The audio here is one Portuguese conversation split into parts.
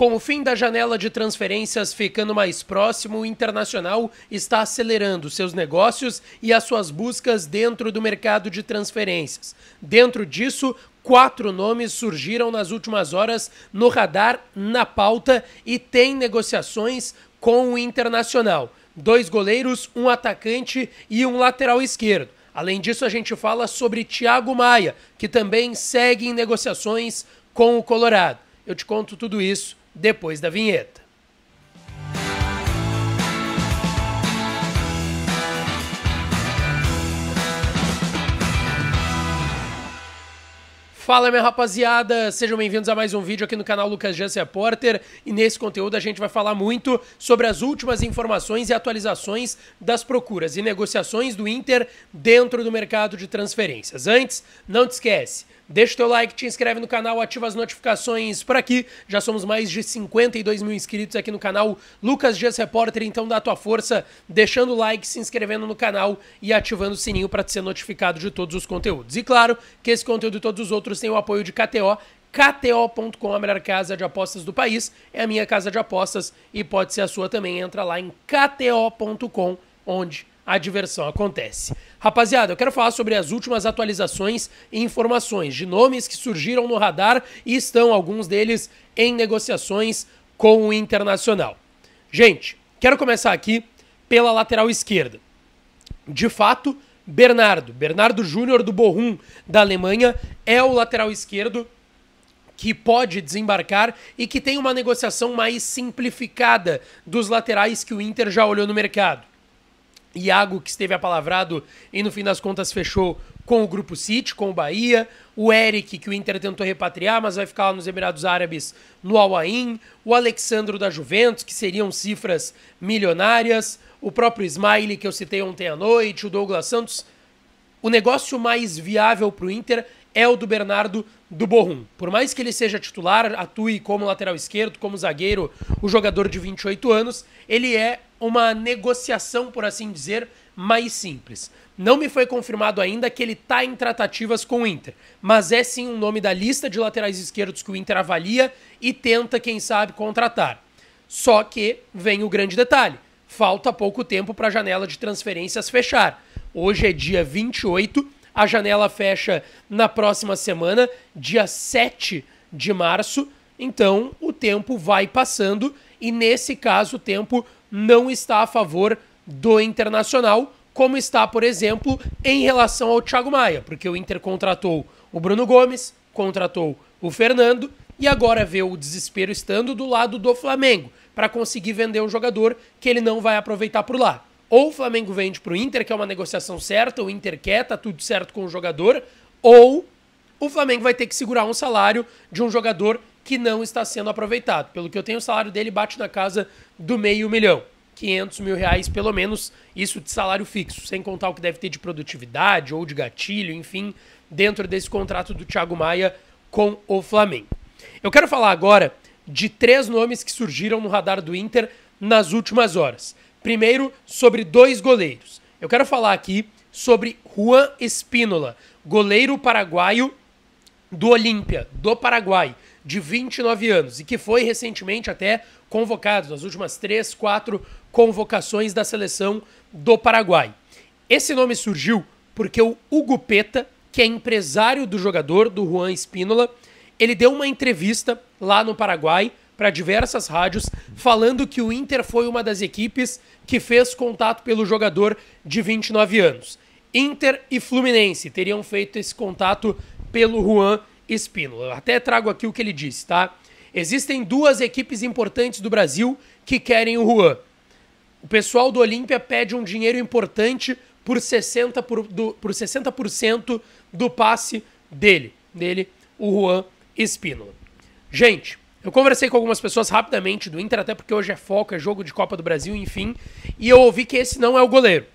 Com o fim da janela de transferências ficando mais próximo, o Internacional está acelerando seus negócios e as suas buscas dentro do mercado de transferências. Dentro disso, Quatro nomes surgiram nas últimas horas no radar, na pauta e tem negociações com o Internacional. Dois goleiros, um atacante e um lateral esquerdo. Além disso, a gente fala sobre Thiago Maia, que também segue em negociações com o Colorado. Eu te conto tudo isso depois da vinheta. Fala minha rapaziada, sejam bem-vindos a mais um vídeo aqui no canal Lucas Jans Porter e nesse conteúdo a gente vai falar muito sobre as últimas informações e atualizações das procuras e negociações do Inter dentro do mercado de transferências. Antes, não te esquece, Deixa o teu like, te inscreve no canal, ativa as notificações por aqui. Já somos mais de 52 mil inscritos aqui no canal Lucas Dias Repórter, então dá a tua força deixando o like, se inscrevendo no canal e ativando o sininho para ser notificado de todos os conteúdos. E claro que esse conteúdo e todos os outros têm o apoio de KTO, KTO.com, a melhor casa de apostas do país, é a minha casa de apostas e pode ser a sua também. Entra lá em KTO.com, onde a diversão acontece. Rapaziada, eu quero falar sobre as últimas atualizações e informações de nomes que surgiram no radar e estão alguns deles em negociações com o Internacional. Gente, quero começar aqui pela lateral esquerda. De fato, Bernardo, Bernardo Júnior do Bochum da Alemanha é o lateral esquerdo que pode desembarcar e que tem uma negociação mais simplificada dos laterais que o Inter já olhou no mercado. Iago, que esteve apalavrado e no fim das contas fechou com o Grupo City, com o Bahia. O Eric, que o Inter tentou repatriar, mas vai ficar lá nos Emirados Árabes, no Al-Ain. O Alexandro da Juventus, que seriam cifras milionárias. O próprio Smiley, que eu citei ontem à noite. O Douglas Santos. O negócio mais viável para o Inter é o do Bernardo do Borrum. Por mais que ele seja titular, atue como lateral esquerdo, como zagueiro, o jogador de 28 anos, ele é uma negociação, por assim dizer, mais simples. Não me foi confirmado ainda que ele está em tratativas com o Inter, mas é sim um nome da lista de laterais esquerdos que o Inter avalia e tenta, quem sabe, contratar. Só que vem o grande detalhe: falta pouco tempo para a janela de transferências fechar. Hoje é dia 28, a janela fecha na próxima semana, dia 7 de março, então o tempo vai passando e nesse caso o tempo não está a favor do Internacional, como está, por exemplo, em relação ao Thiago Maia, porque o Inter contratou o Bruno Gomes, contratou o Fernando e agora vê o desespero estando do lado do Flamengo para conseguir vender um jogador que ele não vai aproveitar por lá. Ou o Flamengo vende para o Inter, que é uma negociação certa, o Inter quer, tá tudo certo com o jogador, ou o Flamengo vai ter que segurar um salário de um jogador que não está sendo aproveitado. Pelo que eu tenho, o salário dele bate na casa do meio milhão. 500 mil reais, pelo menos, isso de salário fixo, sem contar o que deve ter de produtividade ou de gatilho, enfim, dentro desse contrato do Thiago Maia com o Flamengo. Eu quero falar agora de três nomes que surgiram no radar do Inter nas últimas horas. Primeiro, sobre dois goleiros. Eu quero falar aqui sobre Juan Espínola, goleiro paraguaio do Olímpia, do Paraguai de 29 anos e que foi recentemente até convocado nas últimas três, quatro convocações da seleção do Paraguai. Esse nome surgiu porque o Hugo Peta, que é empresário do jogador, do Juan Espínola, ele deu uma entrevista lá no Paraguai para diversas rádios falando que o Inter foi uma das equipes que fez contato pelo jogador de 29 anos. Inter e Fluminense teriam feito esse contato pelo Juan Espínola. até trago aqui o que ele disse, tá? Existem duas equipes importantes do Brasil que querem o Juan. O pessoal do Olímpia pede um dinheiro importante por 60%, por, do, por 60 do passe dele, dele, o Juan Espínola. Gente, eu conversei com algumas pessoas rapidamente do Inter, até porque hoje é foco, é jogo de Copa do Brasil, enfim, e eu ouvi que esse não é o goleiro,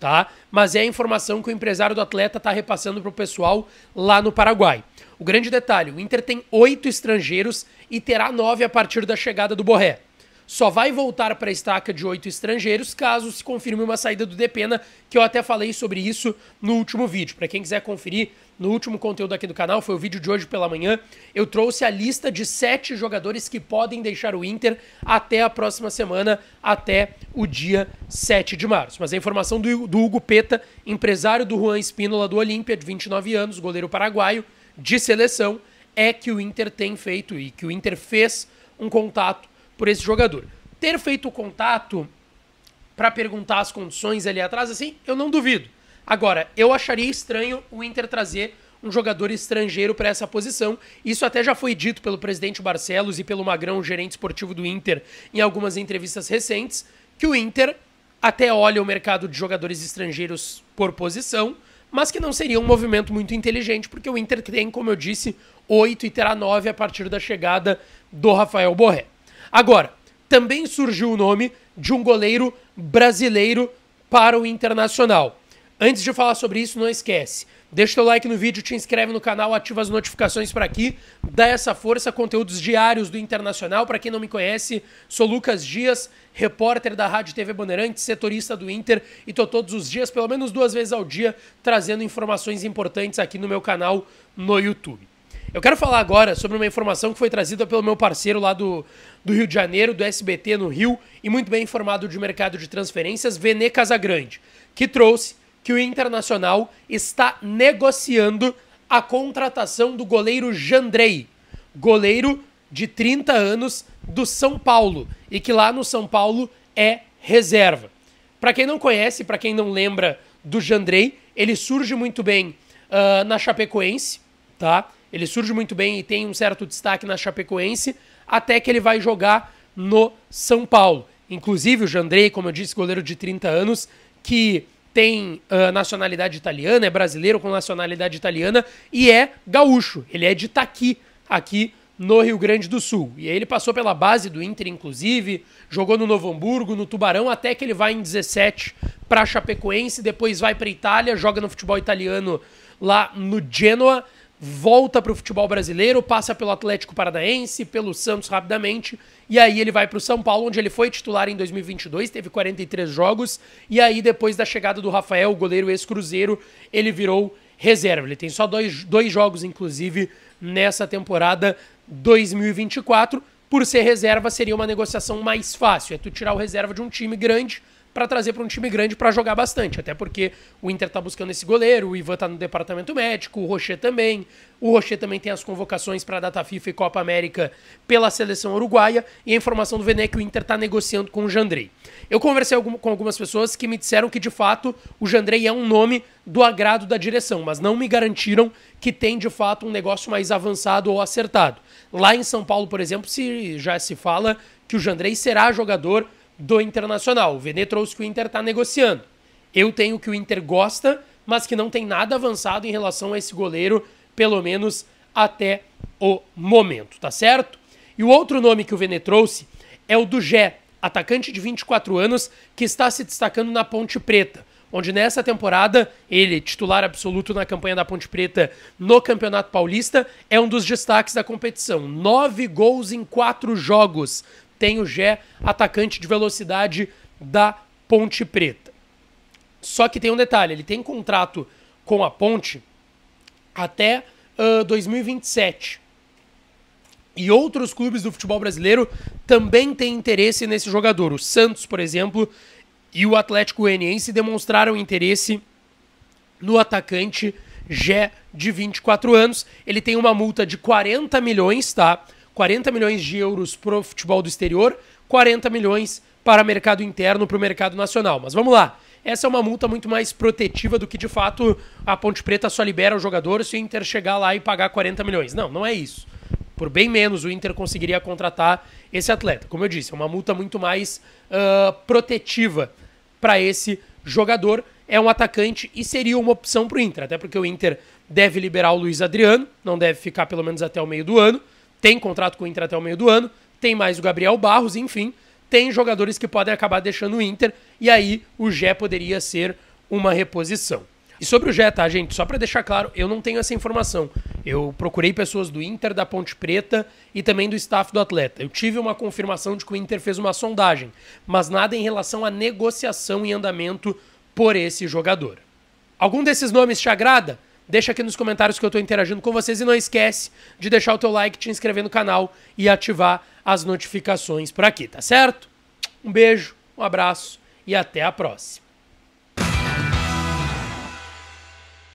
tá? Mas é a informação que o empresário do atleta está repassando para o pessoal lá no Paraguai. O grande detalhe: o Inter tem oito estrangeiros e terá nove a partir da chegada do Borré. Só vai voltar para a estaca de oito estrangeiros caso se confirme uma saída do Depena, que eu até falei sobre isso no último vídeo. Para quem quiser conferir, no último conteúdo aqui do canal, foi o vídeo de hoje pela manhã, eu trouxe a lista de sete jogadores que podem deixar o Inter até a próxima semana, até o dia 7 de março. Mas a informação do, Hugo Peta, empresário do Juan Espínola do Olímpia, de 29 anos, goleiro paraguaio, de seleção é que o Inter tem feito e que o Inter fez um contato por esse jogador. Ter feito o contato para perguntar as condições ali atrás, assim, eu não duvido. Agora, eu acharia estranho o Inter trazer um jogador estrangeiro para essa posição. Isso até já foi dito pelo presidente Barcelos e pelo Magrão, gerente esportivo do Inter, em algumas entrevistas recentes, que o Inter até olha o mercado de jogadores estrangeiros por posição, mas que não seria um movimento muito inteligente, porque o Inter tem, como eu disse, 8 e terá 9 a partir da chegada do Rafael Borré. Agora, também surgiu o nome de um goleiro brasileiro para o Internacional. Antes de falar sobre isso, não esquece. Deixa teu like no vídeo, te inscreve no canal, ativa as notificações para aqui, dá essa força, conteúdos diários do Internacional. Para quem não me conhece, sou Lucas Dias, repórter da Rádio TV Bandeirante, setorista do Inter e tô todos os dias, pelo menos duas vezes ao dia, trazendo informações importantes aqui no meu canal no YouTube. Eu quero falar agora sobre uma informação que foi trazida pelo meu parceiro lá do, do Rio de Janeiro, do SBT no Rio, e muito bem informado de mercado de transferências, Vene Casagrande, que trouxe que o Internacional está negociando a contratação do goleiro Jandrei, goleiro de 30 anos do São Paulo e que lá no São Paulo é reserva. Para quem não conhece, para quem não lembra do Jandrei, ele surge muito bem uh, na Chapecoense, tá? Ele surge muito bem e tem um certo destaque na Chapecoense, até que ele vai jogar no São Paulo. Inclusive o Jandrei, como eu disse, goleiro de 30 anos, que tem uh, nacionalidade italiana, é brasileiro com nacionalidade italiana e é gaúcho. Ele é de Itaqui, aqui no Rio Grande do Sul. E aí ele passou pela base do Inter, inclusive, jogou no Novo Hamburgo, no Tubarão, até que ele vai em 17 para Chapecoense, depois vai para Itália, joga no futebol italiano lá no Genoa volta para o futebol brasileiro, passa pelo Atlético Paranaense, pelo Santos rapidamente, e aí ele vai para o São Paulo, onde ele foi titular em 2022, teve 43 jogos, e aí depois da chegada do Rafael, o goleiro ex-cruzeiro, ele virou reserva. Ele tem só dois, dois jogos, inclusive, nessa temporada 2024. Por ser reserva, seria uma negociação mais fácil. É tu tirar o reserva de um time grande para trazer para um time grande para jogar bastante. Até porque o Inter tá buscando esse goleiro, o Ivan tá no departamento médico, o Rocher também. O Rocher também tem as convocações para a data FIFA e Copa América pela seleção uruguaia. E a informação do Vene é que o Inter tá negociando com o Jandrei. Eu conversei com algumas pessoas que me disseram que, de fato, o Jandrei é um nome do agrado da direção, mas não me garantiram que tem, de fato, um negócio mais avançado ou acertado. Lá em São Paulo, por exemplo, se já se fala que o Jandrei será jogador do Internacional. O Vene trouxe que o Inter está negociando. Eu tenho que o Inter gosta, mas que não tem nada avançado em relação a esse goleiro, pelo menos até o momento, tá certo? E o outro nome que o Vene trouxe é o do Jé, atacante de 24 anos que está se destacando na Ponte Preta, onde nessa temporada ele, titular absoluto na campanha da Ponte Preta no Campeonato Paulista, é um dos destaques da competição. Nove gols em quatro jogos tem o Gé, atacante de velocidade da Ponte Preta. Só que tem um detalhe: ele tem contrato com a Ponte até uh, 2027. E outros clubes do futebol brasileiro também têm interesse nesse jogador. O Santos, por exemplo, e o Atlético Goianiense demonstraram interesse no atacante Gé, de 24 anos. Ele tem uma multa de 40 milhões, tá? 40 milhões de euros para o futebol do exterior, 40 milhões para o mercado interno, para o mercado nacional. Mas vamos lá. Essa é uma multa muito mais protetiva do que, de fato, a Ponte Preta só libera o jogador se o Inter chegar lá e pagar 40 milhões. Não, não é isso. Por bem menos o Inter conseguiria contratar esse atleta. Como eu disse, é uma multa muito mais uh, protetiva para esse jogador. É um atacante e seria uma opção para o Inter, até porque o Inter deve liberar o Luiz Adriano, não deve ficar pelo menos até o meio do ano tem contrato com o Inter até o meio do ano, tem mais o Gabriel Barros, enfim, tem jogadores que podem acabar deixando o Inter e aí o Gé poderia ser uma reposição. E sobre o Gé, tá, gente? Só para deixar claro, eu não tenho essa informação. Eu procurei pessoas do Inter, da Ponte Preta e também do staff do atleta. Eu tive uma confirmação de que o Inter fez uma sondagem, mas nada em relação à negociação em andamento por esse jogador. Algum desses nomes te agrada? Deixa aqui nos comentários que eu estou interagindo com vocês e não esquece de deixar o teu like, te inscrever no canal e ativar as notificações por aqui, tá certo? Um beijo, um abraço e até a próxima.